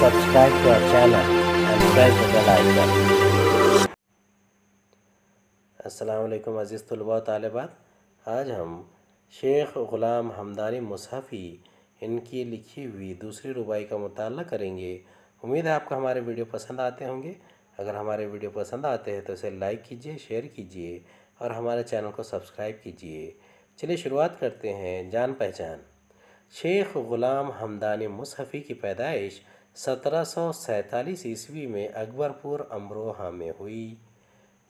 subscribe to our channel and press the bell icon. السلام علیکم عزیز طلباء طالبات آج ہم شیخ غلام حمدانی مصحفی ان کی لکھی ہوئی دوسری ربائی کا مطالعہ کریں گے امید ہے آپ کو ہمارے ویڈیو پسند آتے ہوں گے اگر ہمارے ویڈیو پسند آتے ہیں تو اسے لائک کیجئے شیئر کیجئے اور ہمارے چینل کو سبسکرائب کیجئے چلیے شروعات کرتے ہیں جان پہچان شیخ غلام حمدانی مصحفی کی پیدائش سترہ سو سینتالیس عیسوی میں اکبر پور امروہہ میں ہوئی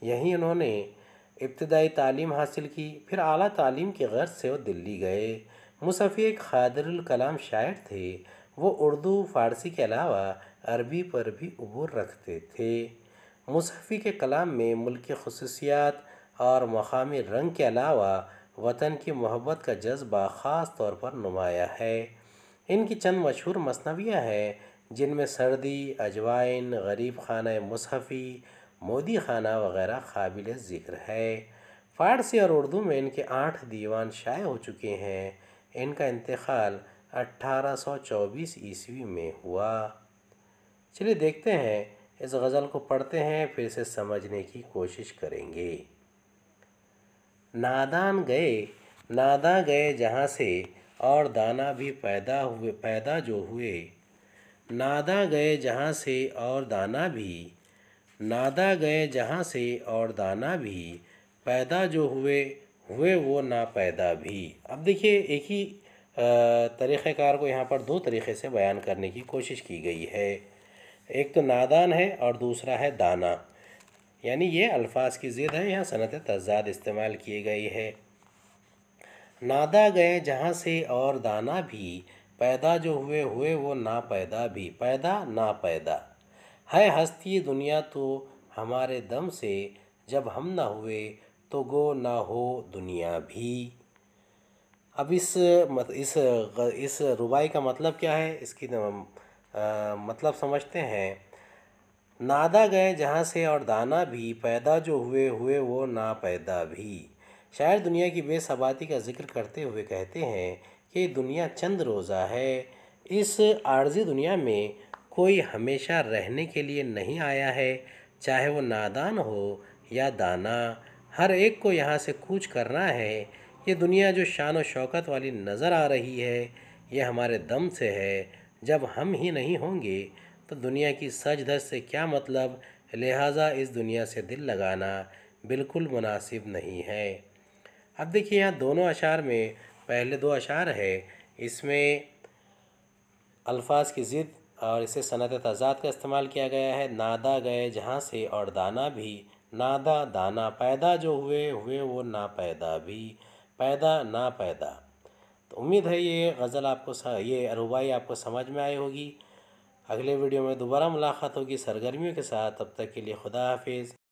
یہیں انہوں نے ابتدائی تعلیم حاصل کی پھر اعلیٰ تعلیم کی غرض سے وہ دلی گئے مصفی ایک خادر الکلام شاعر تھے وہ اردو فارسی کے علاوہ عربی پر بھی عبور رکھتے تھے مصفی کے کلام میں ملک خصوصیات اور مقامی رنگ کے علاوہ وطن کی محبت کا جذبہ خاص طور پر نمایاں ہے ان کی چند مشہور مصنویہ ہیں جن میں سردی اجوائن غریب خانہ مصحفی مودی خانہ وغیرہ قابل ذکر ہے فارسی اور اردو میں ان کے آٹھ دیوان شائع ہو چکے ہیں ان کا انتقال اٹھارہ سو چوبیس عیسوی میں ہوا چلے دیکھتے ہیں اس غزل کو پڑھتے ہیں پھر اسے سمجھنے کی کوشش کریں گے نادان گئے ناداں گئے جہاں سے اور دانا بھی پیدا ہوئے پیدا جو ہوئے نادا گئے جہاں سے اور دانا بھی نادا گئے جہاں سے اور دانا بھی پیدا جو ہوئے ہوئے وہ نا پیدا بھی اب دیکھیے ایک ہی طریقہ کار کو یہاں پر دو طریقے سے بیان کرنے کی کوشش کی گئی ہے ایک تو نادان ہے اور دوسرا ہے دانا یعنی یہ الفاظ کی ضد ہے یہاں صنعت تضاد استعمال کیے گئی ہے نادا گئے جہاں سے اور دانا بھی پیدا جو ہوئے ہوئے وہ نا پیدا بھی پیدا نا پیدا ہے ہستی دنیا تو ہمارے دم سے جب ہم نہ ہوئے تو گو نہ ہو دنیا بھی اب اس اس ربائی کا مطلب کیا ہے اس کی مطلب سمجھتے ہیں نادا گئے جہاں سے اور دانا بھی پیدا جو ہوئے ہوئے وہ نا پیدا بھی شاعر دنیا کی بے ثباتی کا ذکر کرتے ہوئے کہتے ہیں کہ دنیا چند روزہ ہے اس عارضی دنیا میں کوئی ہمیشہ رہنے کے لیے نہیں آیا ہے چاہے وہ نادان ہو یا دانا ہر ایک کو یہاں سے کوچ کرنا ہے یہ دنیا جو شان و شوکت والی نظر آ رہی ہے یہ ہمارے دم سے ہے جب ہم ہی نہیں ہوں گے تو دنیا کی سج دھج سے کیا مطلب لہٰذا اس دنیا سے دل لگانا بالکل مناسب نہیں ہے اب دیکھیے یہاں دونوں اشعار میں پہلے دو اشعار ہے اس میں الفاظ کی ضد اور اسے صنعت تضاد کا استعمال کیا گیا ہے نادا گئے جہاں سے اور دانا بھی نادا دانا پیدا جو ہوئے ہوئے وہ نا پیدا بھی پیدا نا پیدا تو امید ہے یہ غزل آپ کو یہ رہبائی آپ کو سمجھ میں آئی ہوگی اگلے ویڈیو میں دوبارہ ملاقات ہوگی سرگرمیوں کے ساتھ اب تک کے لیے خدا حافظ